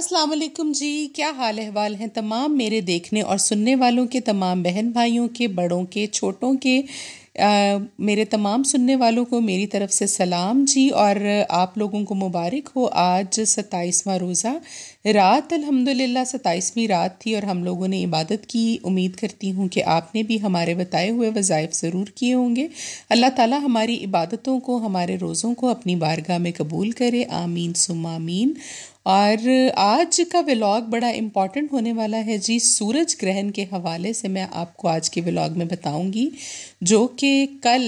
अस्सलाम वालेकुम जी क्या हाल अहवाल हैं तमाम मेरे देखने और सुनने वालों के तमाम बहन भाइयों के बड़ों के छोटों के आ, मेरे तमाम सुनने वालों को मेरी तरफ से सलाम जी और आप लोगों को मुबारक हो आज सत्ताईसवां रोज़ा रात अल्हम्दुलिल्लाह सत्ताईसवीं रात थी और हम लोगों ने इबादत की उम्मीद करती हूँ कि आपने भी हमारे बताए हुए वज़ाइफ ज़रूर किए होंगे अल्लाह ताला हमारी इबादतों को हमारे रोज़ों को अपनी बारगाह में कबूल करे आमीन सुमामीन और आज का व्लॉग बड़ा इम्पॉर्टेंट होने वाला है जी सूरज ग्रहण के हवाले से मैं आपको आज के व्लॉग में बताऊंगी जो कि कल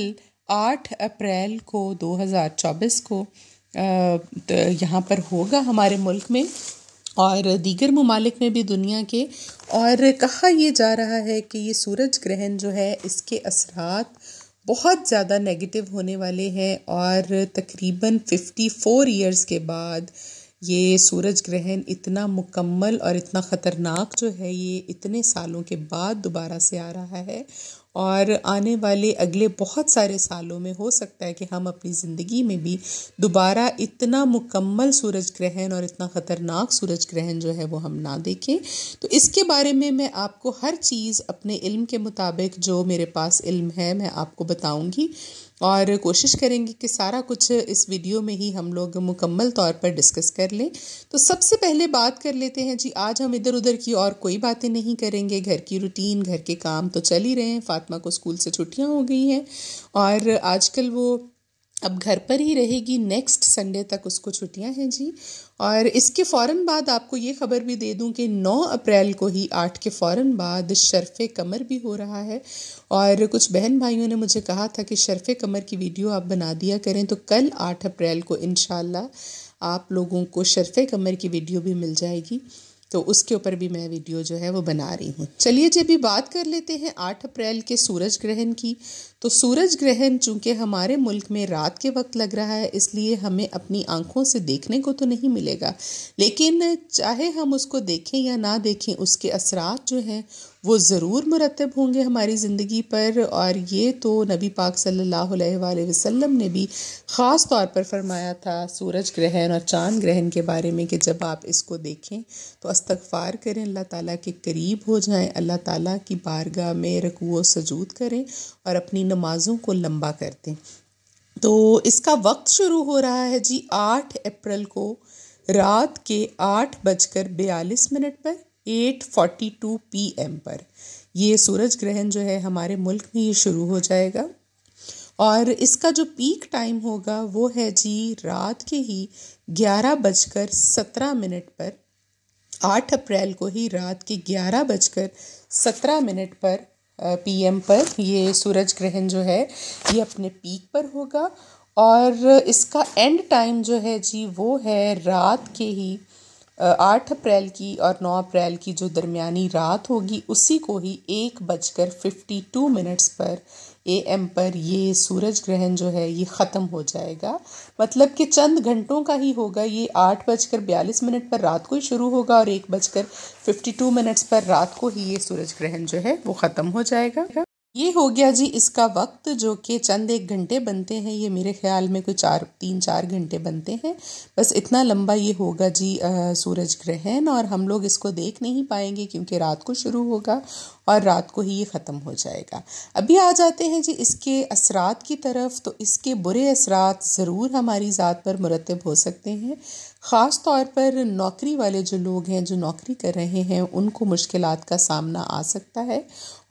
8 अप्रैल को 2024 को तो यहाँ पर होगा हमारे मुल्क में और दीगर ममालिक में भी दुनिया के और कहा यह जा रहा है कि ये सूरज ग्रहण जो है इसके असरात बहुत ज़्यादा नेगेटिव होने वाले हैं और तकरीबन 54 इयर्स के बाद ये सूरज ग्रहण इतना मुकम्मल और इतना ख़तरनाक जो है ये इतने सालों के बाद दोबारा से आ रहा है और आने वाले अगले बहुत सारे सालों में हो सकता है कि हम अपनी ज़िंदगी में भी दोबारा इतना मुकम्मल सूरज ग्रहण और इतना ख़तरनाक सूरज ग्रहण जो है वो हम ना देखें तो इसके बारे में मैं आपको हर चीज़ अपने इल्म के मुताबिक जो मेरे पास इल्म है मैं आपको बताऊंगी और कोशिश करेंगे कि सारा कुछ इस वीडियो में ही हम लोग मुकम्मल तौर पर डिस्कस कर लें तो सबसे पहले बात कर लेते हैं जी आज हम इधर उधर की और कोई बातें नहीं करेंगे घर की रूटीन घर के काम तो चल ही रहे हैं फातिमा को स्कूल से छुट्टियाँ हो गई हैं और आजकल वो अब घर पर ही रहेगी नेक्स्ट संडे तक उसको छुट्टियां हैं जी और इसके फ़ौर बाद आपको ये ख़बर भी दे दूं कि 9 अप्रैल को ही 8 के फ़ौर बाद शरफ़ कमर भी हो रहा है और कुछ बहन भाइयों ने मुझे कहा था कि शरफ़ कमर की वीडियो आप बना दिया करें तो कल 8 अप्रैल को इन आप लोगों को शरफ़ कमर की वीडियो भी मिल जाएगी तो उसके ऊपर भी मैं वीडियो जो है वो बना रही हूँ चलिए जब भी बात कर लेते हैं आठ अप्रैल के सूरज ग्रहण की तो सूरज ग्रहण चूंकि हमारे मुल्क में रात के वक्त लग रहा है इसलिए हमें अपनी आंखों से देखने को तो नहीं मिलेगा लेकिन चाहे हम उसको देखें या ना देखें उसके असरात जो हैं वो ज़रूर मुरतब होंगे हमारी ज़िंदगी पर और ये तो नबी पाक सल्लल्लाहु अलैहि वसल्लम ने भी ख़ास तौर पर फरमाया था सूरज ग्रहण और चांद ग्रहण के बारे में कि जब आप इसको देखें तो अस्तगफार करें अल्लाह ताला के करीब हो जाएं अल्लाह ताला की बारगाह में रकू सजूद करें और अपनी नमाज़ों को लंबा कर दें तो इसका वक्त शुरू हो रहा है जी आठ अप्रैल को रात के आठ बजकर बयालीस मिनट पर eight forty two P M पर ये सूरज ग्रहण जो है हमारे मुल्क में ही शुरू हो जाएगा और इसका जो पीक टाइम होगा वो है जी रात के ही ग्यारह बजकर सत्रह मिनट पर आठ अप्रैल को ही रात के ग्यारह बजकर सत्रह मिनट पर पी एम पर ये सूरज ग्रहण जो है ये अपने पीक पर होगा और इसका एंड टाइम जो है जी वो है रात के ही आठ अप्रैल की और नौ अप्रैल की जो दरमियानी रात होगी उसी को ही एक बजकर फिफ्टी टू मिनट्स पर ए एम पर ये सूरज ग्रहण जो है ये ख़त्म हो जाएगा मतलब कि चंद घंटों का ही होगा ये आठ बजकर बयालीस मिनट पर रात को ही शुरू होगा और एक बजकर फिफ्टी टू मिनट्स पर रात को ही ये सूरज ग्रहण जो है वो ख़त्म हो जाएगा ये हो गया जी इसका वक्त जो कि चंद एक घंटे बनते हैं ये मेरे ख्याल में कोई चार तीन चार घंटे बनते हैं बस इतना लंबा ये होगा जी आ, सूरज ग्रहण और हम लोग इसको देख नहीं पाएंगे क्योंकि रात को शुरू होगा और रात को ही ये ख़त्म हो जाएगा अभी आ जाते हैं जी इसके असरात की तरफ तो इसके बुरे असरात ज़रूर हमारी ज़ात पर मुरतब हो सकते हैं ख़ास तौर पर नौकरी वाले जो लोग हैं जो नौकरी कर रहे हैं उनको मुश्किल का सामना आ सकता है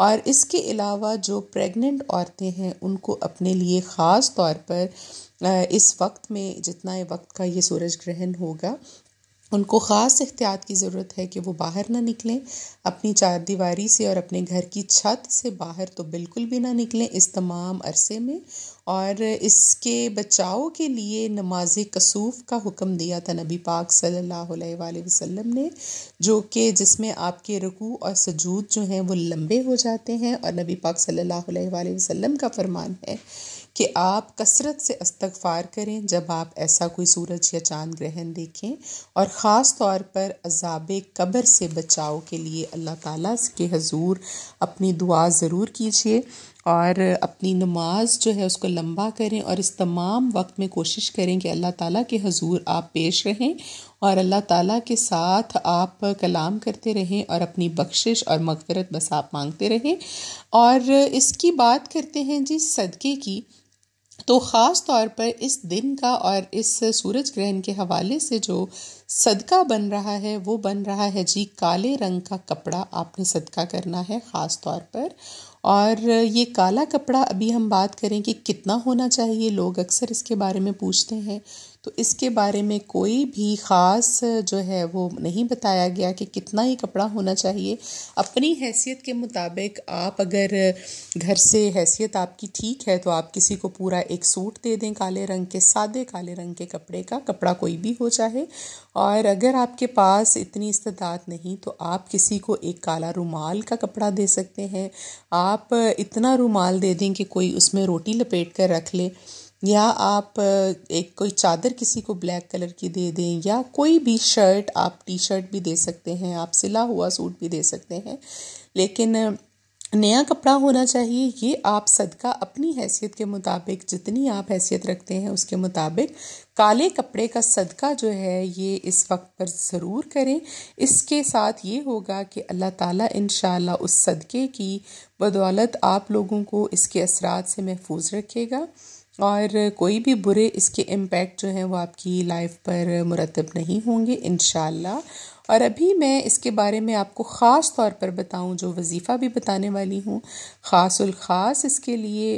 और इसके अलावा जो प्रेग्नेंट औरतें हैं उनको अपने लिए ख़ास तौर पर इस वक्त में जितना वक्त का ये सूरज ग्रहण होगा उनको ख़ास एहतियात की ज़रूरत है कि वो बाहर ना निकलें अपनी चार दीवारी से और अपने घर की छत से बाहर तो बिल्कुल भी ना निकलें इस तमाम अरसे में और इसके बचाव के लिए नमाज कसूफ का हुक्म दिया था नबी पाक सल्लल्लाहु अलैहि वसल्लम ने जो कि जिसमें आपके रकू और सजूद जो हैं वो लंबे हो जाते हैं और नबी पाक सल्लल्लाहु अलैहि वसल्लम का फरमान है कि आप कसरत से अस्तगफ़ार करें जब आप ऐसा कोई सूरज या चांद ग्रहण देखें और ख़ास तौर पर अजाब कब्र से बचाव के लिए अल्लाह ताला के हजूर अपनी दुआ ज़रूर कीजिए और अपनी नमाज जो है उसको लंबा करें और इस तमाम वक्त में कोशिश करें कि अल्लाह ताला के हजूर आप पेश रहें और अल्लाह ताला के साथ आप कलाम करते रहें और अपनी बख्शिश और मगफरत बस आप मांगते रहें और इसकी बात करते हैं जी सदक़े की तो ख़ास तौर पर इस दिन का और इस सूरज ग्रहण के हवाले से जो सदका बन रहा है वो बन रहा है जी काले रंग का कपड़ा आपने सदका करना है ख़ास तौर पर और ये काला कपड़ा अभी हम बात करें कि कितना होना चाहिए लोग अक्सर इसके बारे में पूछते हैं तो इसके बारे में कोई भी ख़ास जो है वो नहीं बताया गया कि कितना ही कपड़ा होना चाहिए अपनी हैसियत के मुताबिक आप अगर घर से हैसियत आपकी ठीक है तो आप किसी को पूरा एक सूट दे दें काले रंग के सादे काले रंग के कपड़े का कपड़ा कोई भी हो चाहे और अगर आपके पास इतनी इस्तात नहीं तो आप किसी को एक काला रुमाल का कपड़ा दे सकते हैं आप इतना रुमाल दे दें कि कोई उसमें रोटी लपेट कर रख ले या आप एक कोई चादर किसी को ब्लैक कलर की दे दें या कोई भी शर्ट आप टी शर्ट भी दे सकते हैं आप सिला हुआ सूट भी दे सकते हैं लेकिन नया कपड़ा होना चाहिए ये आप सदका अपनी हैसियत के मुताबिक जितनी आप हैसियत रखते हैं उसके मुताबिक काले कपड़े का सदका जो है ये इस वक्त पर ज़रूर करें इसके साथ ये होगा कि अल्लाह ताला इन उस सदक़े की बदौलत आप लोगों को इसके असरात से महफूज रखेगा और कोई भी बुरे इसके इम्पेक्ट जो हैं वो आपकी लाइफ पर मुरतब नहीं होंगे इन और अभी मैं इसके बारे में आपको ख़ास तौर पर बताऊं जो वजीफ़ा भी बताने वाली हूँ ख़ास ख़ास इसके लिए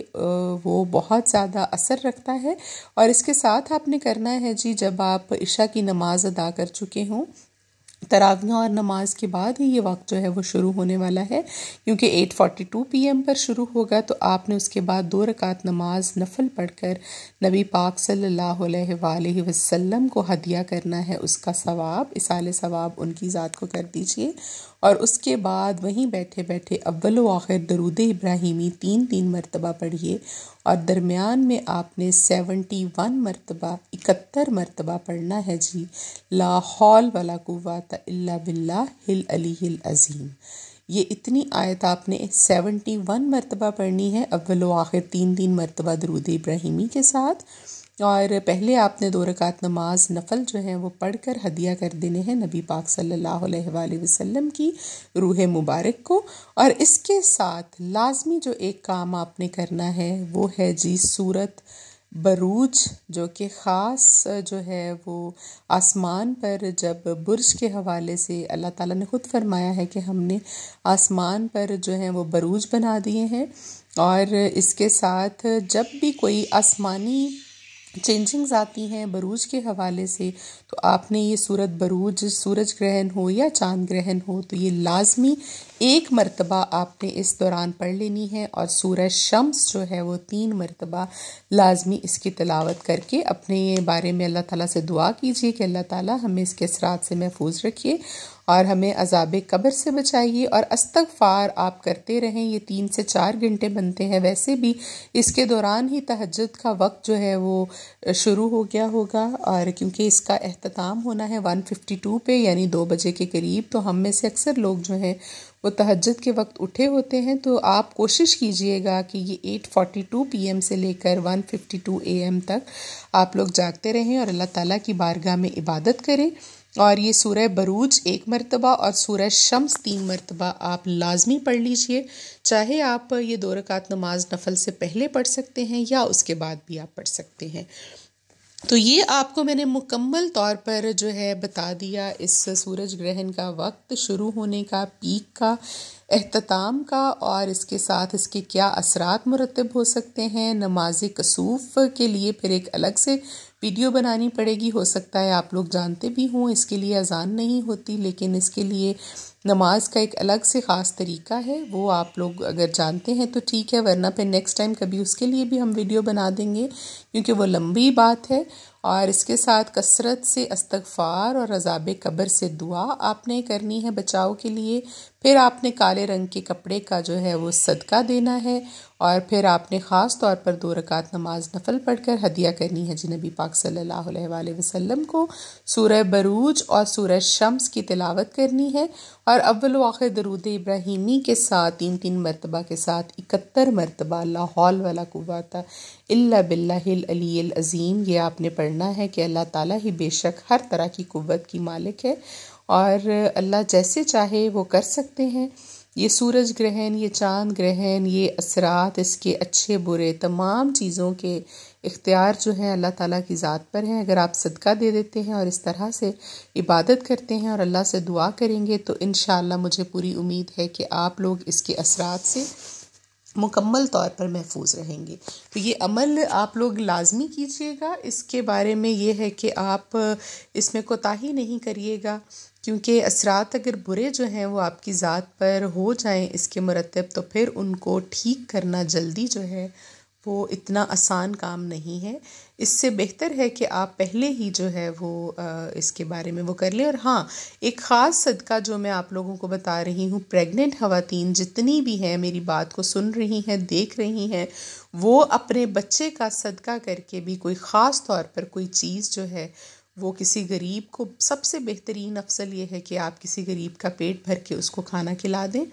वो बहुत ज़्यादा असर रखता है और इसके साथ आपने करना है जी जब आप इशा की नमाज़ अदा कर चुके हों तरावियाँ और नमाज के बाद ही ये वक्त जो है वो शुरू होने वाला है क्योंकि 8:42 फोर्टी पर शुरू होगा तो आपने उसके बाद दो रकात नमाज नफल पढ़कर नबी पाक सल्लल्लाहु अलैहि वसल्लम को हदिया करना है उसका सवाब इसाल सवाब उनकी ज़ात को कर दीजिए और उसके बाद वहीं बैठे बैठे अव्वल आखिर दरूद इब्राहिमी तीन तीन मरतबा पढ़िए और दरमियान में आपने सेवेंटी वन मरतबा इकहत्तर मरतबा पढ़ना है जी ला हौल वाला कुवात इल्ला बिल्ला हिल अली हिल अज़ीम ये इतनी आयत आपने सेवेंटी वन मरतबा पढ़नी है अव्वल आखिर तीन तीन मरतबा दरूद इब्राहिमी के साथ और पहले आपने दो रकात नमाज नफल जो है वो पढ़ कर हदिया कर देने हैं नबी पाक सल्लल्लाहु अलैहि वसल्लम की रूह मुबारक को और इसके साथ लाजमी जो एक काम आपने करना है वो है जी सूरत बरूज जो कि ख़ास जो है वो आसमान पर जब बुरज के हवाले से अल्लाह ताला ने ख़ुद फरमाया है कि हमने आसमान पर जो है वो बरूज बना दिए हैं और इसके साथ जब भी कोई आसमानी चेंजिंग्स आती हैं बरूज के हवाले से तो आपने ये सूरत बरूज सूरज ग्रहण हो या चांद ग्रहण हो तो ये लाजमी एक मरतबा आपने इस दौरान पढ़ लेनी है और सूरज शम्स जो है वो तीन मरतबा लाजमी इसकी तलावत करके अपने बारे में अल्लाह ताला से दुआ कीजिए कि अल्लाह ताला हमें इसके असरात से महफूज रखिए और हमें अजाब कब्र से बचाइए और अस्तगफार आप करते रहें ये तीन से चार घंटे बनते हैं वैसे भी इसके दौरान ही तहजद का वक्त जो है वो शुरू हो गया होगा और क्योंकि इसका अहतमाम होना है वन फिफ्टी टू पे यानी दो बजे के करीब तो हम में से अक्सर लोग जो हैं वो तहजद के वक्त उठे होते हैं तो आप कोशिश कीजिएगा कि ये eight forty two P M से लेकर one fifty two A M तक आप लोग जागते रहें और अल्लाह ताला की बारगाह में इबादत करें और ये सूर्य बरूज एक मरतबा और सूर्य शम्स तीन मरतबा आप लाजमी पढ़ लीजिए चाहे आप ये दो रकात नमाज नफल से पहले पढ़ सकते हैं या उसके बाद भी आप पढ़ सकते हैं तो ये आपको मैंने मुकम्मल तौर पर जो है बता दिया इस सूरज ग्रहण का वक्त शुरू होने का पीक का अहतमाम का और इसके साथ इसके क्या असरात मुरतब हो सकते हैं नमाज कसूफ़ के लिए फिर एक अलग से वीडियो बनानी पड़ेगी हो सकता है आप लोग जानते भी हों इसके लिए अजान नहीं होती लेकिन इसके लिए नमाज का एक अलग से ख़ास तरीका है वो आप लोग अगर जानते हैं तो ठीक है वरना फिर नेक्स्ट टाइम कभी उसके लिए भी हम वीडियो बना देंगे क्योंकि वो लंबी बात है और इसके साथ कसरत से अस्तगफ़ार और अजाब कब्र से दुआ आपने करनी है बचाव के लिए फिर आपने काले रंग के कपड़े का जो है वो सदका देना है और फिर आपने ख़ास तौर पर दो रकात नमाज नफल पढ़कर हदिया करनी है जिनबी पाक सल्लल्लाहु अलैहि वसल्लम को सूरह बरूज और सूरह शम्स की तिलावत करनी है और अव्वल आखिर दरूद इब्राहिमी के साथ तीन तीन मरतबा के साथ इकहत्तर मरतबा लाहौल वाला कुवाता अल्ला बिल्लाज़ीम ये आपने पढ़ना है कि अल्लाह ताला ही बेशक हर तरह की कुत की मालिक है और अल्लाह जैसे चाहे वो कर सकते हैं ये सूरज ग्रहण ये चांद ग्रहण ये असरात इसके अच्छे बुरे तमाम चीज़ों के इख्तियार जो हैं अल्लाह ताला की ज़ात पर हैं अगर आप सदका दे देते हैं और इस तरह से इबादत करते हैं और अल्लाह से दुआ करेंगे तो इन मुझे पूरी उम्मीद है कि आप लोग इसके असरात से मुकम्मल तौर पर महफूज रहेंगे तो ये अमल आप लोग लाजमी कीजिएगा इसके बारे में ये है कि आप इसमें कोताही नहीं करिएगा क्योंकि असरात अगर बुरे जो हैं वो आपकी ज़ात पर हो जाएं इसके मरतब तो फिर उनको ठीक करना जल्दी जो है वो इतना आसान काम नहीं है इससे बेहतर है कि आप पहले ही जो है वो इसके बारे में वो कर लें और हाँ एक ख़ास सदका जो मैं आप लोगों को बता रही हूँ प्रेग्नेंट खातन जितनी भी हैं मेरी बात को सुन रही हैं देख रही हैं वो अपने बच्चे का सदका करके भी कोई ख़ास तौर पर कोई चीज़ जो है वो किसी गरीब को सबसे बेहतरीन अफसल ये है कि आप किसी गरीब का पेट भर के उसको खाना खिला दें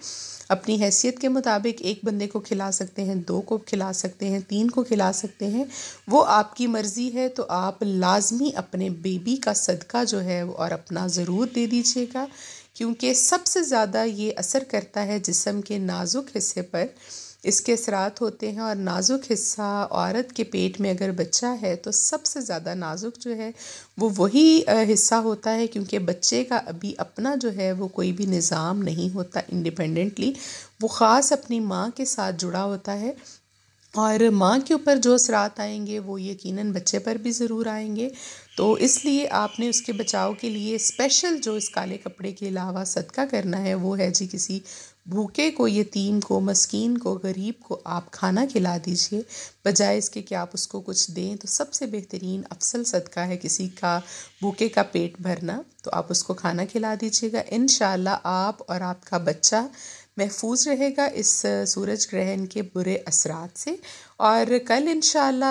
अपनी हैसियत के मुताबिक एक बंदे को खिला सकते हैं दो को खिला सकते हैं तीन को खिला सकते हैं वो आपकी मर्ज़ी है तो आप लाजमी अपने बेबी का सदका जो है और अपना ज़रूर दे दीजिएगा क्योंकि सबसे ज़्यादा ये असर करता है जिसम के नाजुक हिस्से पर इसके असरात होते हैं और नाजुक हिस्सा औरत के पेट में अगर बच्चा है तो सबसे ज़्यादा नाजुक जो है वो वही हिस्सा होता है क्योंकि बच्चे का अभी अपना जो है वो कोई भी निज़ाम नहीं होता इंडिपेंडेंटली वो ख़ास अपनी माँ के साथ जुड़ा होता है और माँ के ऊपर जो असरात आएंगे वो यकीनन बच्चे पर भी ज़रूर आएंगे तो इसलिए आपने उसके बचाव के लिए स्पेशल जो इस काले कपड़े के अलावा सदका करना है वो है जी किसी भूखे को यतीम को मस्किन को गरीब को आप खाना खिला दीजिए बजाय इसके कि आप उसको कुछ दें तो सबसे बेहतरीन अफसल सदका है किसी का भूखे का पेट भरना तो आप उसको खाना खिला दीजिएगा इन आप और आपका बच्चा महफूज रहेगा इस सूरज ग्रहण के बुरे असरात से और कल इन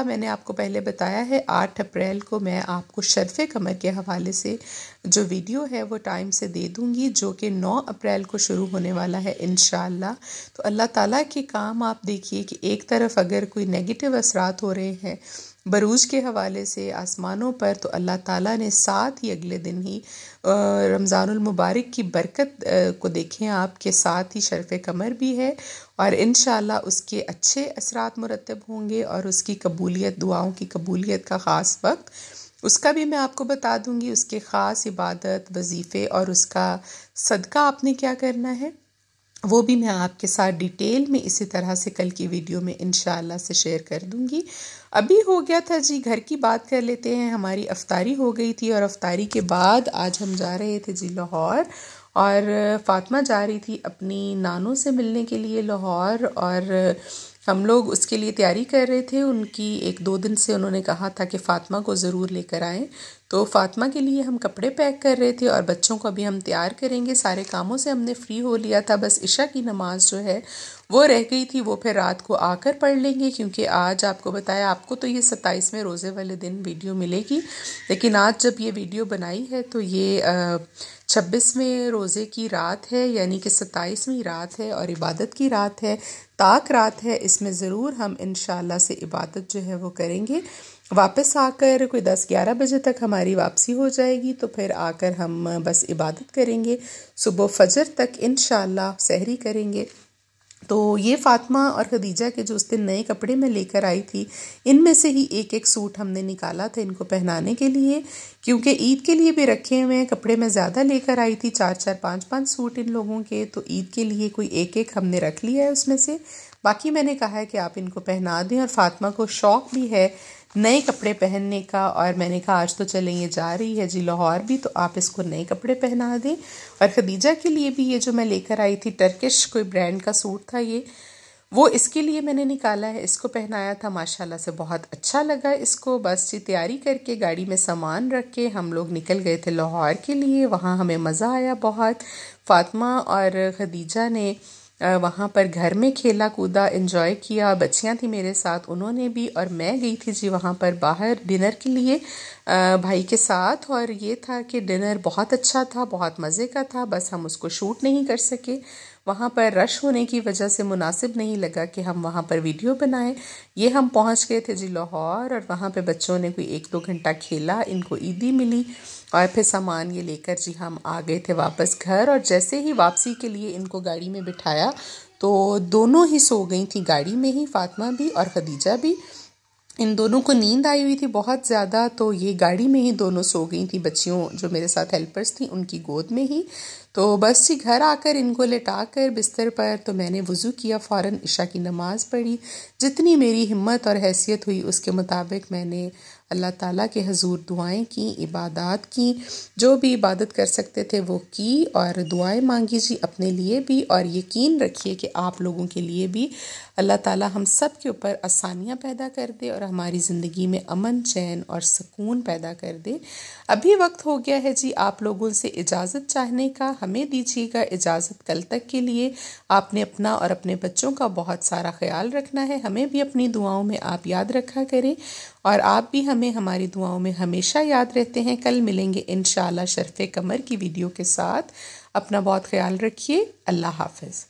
मैंने आपको पहले बताया है आठ अप्रैल को मैं आपको शरफ़ कमर के हवाले से जो वीडियो है वो टाइम से दे दूँगी जो कि नौ अप्रैल को शुरू होने वाला है इन तो अल्लाह ताला के काम आप देखिए कि एक तरफ अगर कोई नेगेटिव असरात हो रहे हैं बरूज के हवाले से आसमानों पर तो अल्लाह ताला ने साथ ही अगले दिन ही रमज़ानमबारक की बरकत को देखें आप के साथ ही शरफ़ कमर भी है और इन उसके अच्छे असरात मुरतब होंगे और उसकी कबूलियत दुआओं की कबूलियत का ख़ास वक्त उसका भी मैं आपको बता दूंगी उसके ख़ास इबादत वजीफ़े और उसका सदका आपने क्या करना है वो भी मैं आपके साथ डिटेल में इसी तरह से कल की वीडियो में इन से शेयर कर दूंगी अभी हो गया था जी घर की बात कर लेते हैं हमारी अफ्तारी हो गई थी और अफ्तारी के बाद आज हम जा रहे थे जी लाहौर और फातिमा जा रही थी अपनी नानों से मिलने के लिए लाहौर और हम लोग उसके लिए तैयारी कर रहे थे उनकी एक दो दिन से उन्होंने कहा था कि फ़ातिमा को ज़रूर लेकर आएँ तो फातिमा के लिए हम कपड़े पैक कर रहे थे और बच्चों को अभी हम तैयार करेंगे सारे कामों से हमने फ्री हो लिया था बस इशा की नमाज़ जो है वो रह गई थी वो फिर रात को आकर पढ़ लेंगे क्योंकि आज आपको बताया आपको तो ये सत्ताईसवें रोज़े वाले दिन वीडियो मिलेगी लेकिन आज जब ये वीडियो बनाई है तो ये छब्बीसवें रोज़े की रात है यानी कि सत्ताईसवीं रात है और इबादत की रात है ताक रात है इसमें ज़रूर हम इन से इबादत जो है वो करेंगे वापस आकर कोई दस ग्यारह बजे तक हमारी वापसी हो जाएगी तो फिर आकर हम बस इबादत करेंगे सुबह फजर तक इन सहरी करेंगे तो ये फ़ातिमा और खदीजा के जो उस दिन नए कपड़े मैं लेकर आई थी इनमें से ही एक एक सूट हमने निकाला था इनको पहनाने के लिए क्योंकि ईद के लिए भी रखे हुए हैं कपड़े मैं ज़्यादा लेकर आई थी चार चार पाँच पाँच सूट इन लोगों के तो ईद के लिए कोई एक एक हमने रख लिया है उसमें से बाकी मैंने कहा है कि आप इनको पहना दें और फातिमा को शौक़ भी है नए कपड़े पहनने का और मैंने कहा आज तो चलें ये जा रही है जी लाहौर भी तो आप इसको नए कपड़े पहना दें और खदीजा के लिए भी ये जो मैं लेकर आई थी टर्किश कोई ब्रांड का सूट था ये वो इसके लिए मैंने निकाला है इसको पहनाया था माशाल्लाह से बहुत अच्छा लगा इसको बस जी तैयारी करके गाड़ी में सामान रख के हम लोग निकल गए थे लाहौर के लिए वहाँ हमें मज़ा आया बहुत फातिमा और खदीजा ने वहाँ पर घर में खेला कूदा इन्जॉय किया बच्चियाँ थी मेरे साथ उन्होंने भी और मैं गई थी जी वहाँ पर बाहर डिनर के लिए भाई के साथ और ये था कि डिनर बहुत अच्छा था बहुत मज़े का था बस हम उसको शूट नहीं कर सके वहाँ पर रश होने की वजह से मुनासिब नहीं लगा कि हम वहाँ पर वीडियो बनाएं ये हम पहुँच गए थे जी लाहौर और वहाँ पर बच्चों ने कोई एक दो घंटा खेला इनको ईदी मिली और फिर सामान ये लेकर जी हम आ गए थे वापस घर और जैसे ही वापसी के लिए इनको गाड़ी में बिठाया तो दोनों ही सो गई थी गाड़ी में ही फातिमा भी और खदीजा भी इन दोनों को नींद आई हुई थी बहुत ज़्यादा तो ये गाड़ी में ही दोनों सो गई थी बच्चियों जो मेरे साथ हेल्पर्स थी उनकी गोद में ही तो बस जी घर आकर इनको लेटा कर बिस्तर पर तो मैंने वज़ू किया फ़ौर इशा की नमाज़ पढ़ी जितनी मेरी हिम्मत और हैसियत हुई उसके मुताबिक मैंने अल्लाह ताला के हजूर दुआएं की इबादत की जो भी इबादत कर सकते थे वो की और दुआएं मांगी जी अपने लिए भी और यकीन रखिए कि आप लोगों के लिए भी अल्लाह ताला हम सब के ऊपर आसानियाँ पैदा कर दे और हमारी ज़िंदगी में अमन चैन और सुकून पैदा कर दे अभी वक्त हो गया है जी आप लोगों से इजाज़त चाहने का हमें दीजिएगा इजाज़त कल तक के लिए आपने अपना और अपने बच्चों का बहुत सारा ख्याल रखना है हमें भी अपनी दुआओं में आप याद रखा करें और आप भी हमें हमारी दुआओं में हमेशा याद रहते हैं कल मिलेंगे इन शरफ़ कमर की वीडियो के साथ अपना बहुत ख्याल रखिए अल्लाह हाफिज़